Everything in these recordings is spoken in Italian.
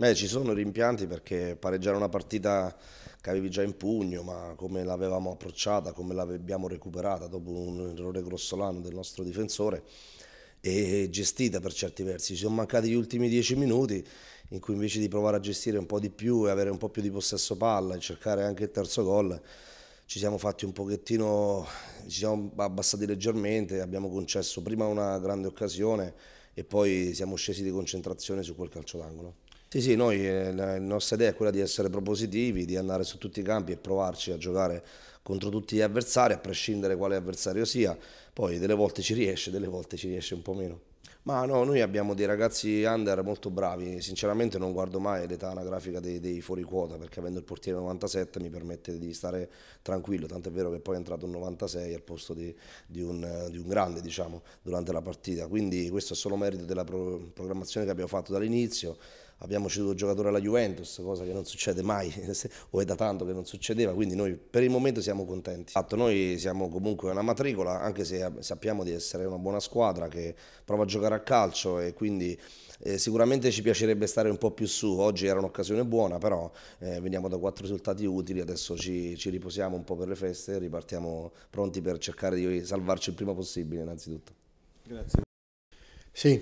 Beh, ci sono rimpianti perché pareggiare una partita che avevi già in pugno, ma come l'avevamo approcciata, come l'abbiamo recuperata dopo un errore grossolano del nostro difensore e gestita per certi versi. Ci sono mancati gli ultimi dieci minuti in cui invece di provare a gestire un po' di più e avere un po' più di possesso palla e cercare anche il terzo gol, ci siamo fatti un pochettino, ci siamo abbassati leggermente, abbiamo concesso prima una grande occasione e poi siamo scesi di concentrazione su quel calcio d'angolo. Sì, sì, noi, eh, la nostra idea è quella di essere propositivi, di andare su tutti i campi e provarci a giocare contro tutti gli avversari, a prescindere quale avversario sia. Poi delle volte ci riesce, delle volte ci riesce un po' meno. Ma no, noi abbiamo dei ragazzi under molto bravi, sinceramente non guardo mai l'età anagrafica dei, dei fuori quota perché avendo il portiere 97 mi permette di stare tranquillo, tant'è vero che poi è entrato un 96 al posto di, di, un, di un, grande diciamo, durante la partita, quindi questo è solo merito della pro, programmazione che abbiamo fatto dall'inizio abbiamo ceduto giocatore alla Juventus, cosa che non succede mai, o è da tanto che non succedeva, quindi noi per il momento siamo contenti. Fatto, noi siamo comunque una matricola, anche se sappiamo di essere una buona squadra che prova a giocare a calcio e quindi eh, sicuramente ci piacerebbe stare un po' più su, oggi era un'occasione buona, però eh, veniamo da quattro risultati utili, adesso ci, ci riposiamo un po' per le feste e ripartiamo pronti per cercare di salvarci il prima possibile innanzitutto. Grazie. Sì,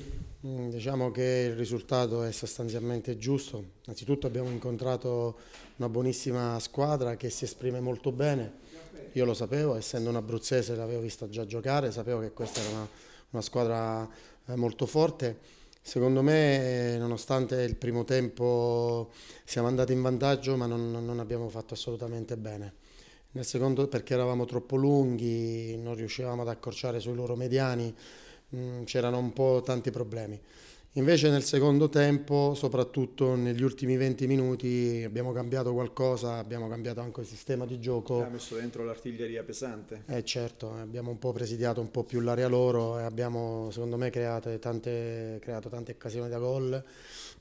Mm, diciamo che il risultato è sostanzialmente giusto, innanzitutto abbiamo incontrato una buonissima squadra che si esprime molto bene, io lo sapevo, essendo un abruzzese l'avevo vista già giocare, sapevo che questa era una, una squadra eh, molto forte, secondo me eh, nonostante il primo tempo siamo andati in vantaggio ma non, non abbiamo fatto assolutamente bene. Nel secondo perché eravamo troppo lunghi, non riuscivamo ad accorciare sui loro mediani, Mm, c'erano un po' tanti problemi. Invece nel secondo tempo, soprattutto negli ultimi 20 minuti, abbiamo cambiato qualcosa, abbiamo cambiato anche il sistema di gioco. Abbiamo messo dentro l'artiglieria pesante. Eh certo, eh, abbiamo un po' presidiato un po' più l'area loro e abbiamo secondo me creato tante, creato tante occasioni da gol.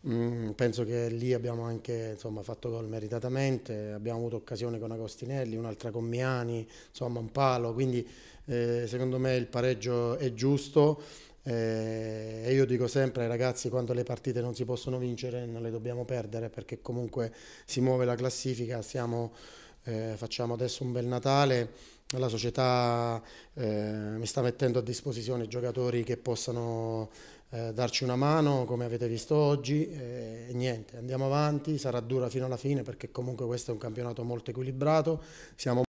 Mm, penso che lì abbiamo anche insomma, fatto gol meritatamente, abbiamo avuto occasione con Agostinelli, un'altra con Miani, insomma un palo, quindi eh, secondo me il pareggio è giusto eh, e io dico sempre ai ragazzi quando le partite non si possono vincere non le dobbiamo perdere perché comunque si muove la classifica, siamo, eh, facciamo adesso un bel Natale, la società eh, mi sta mettendo a disposizione giocatori che possano eh, darci una mano come avete visto oggi eh, e niente, andiamo avanti, sarà dura fino alla fine perché comunque questo è un campionato molto equilibrato, siamo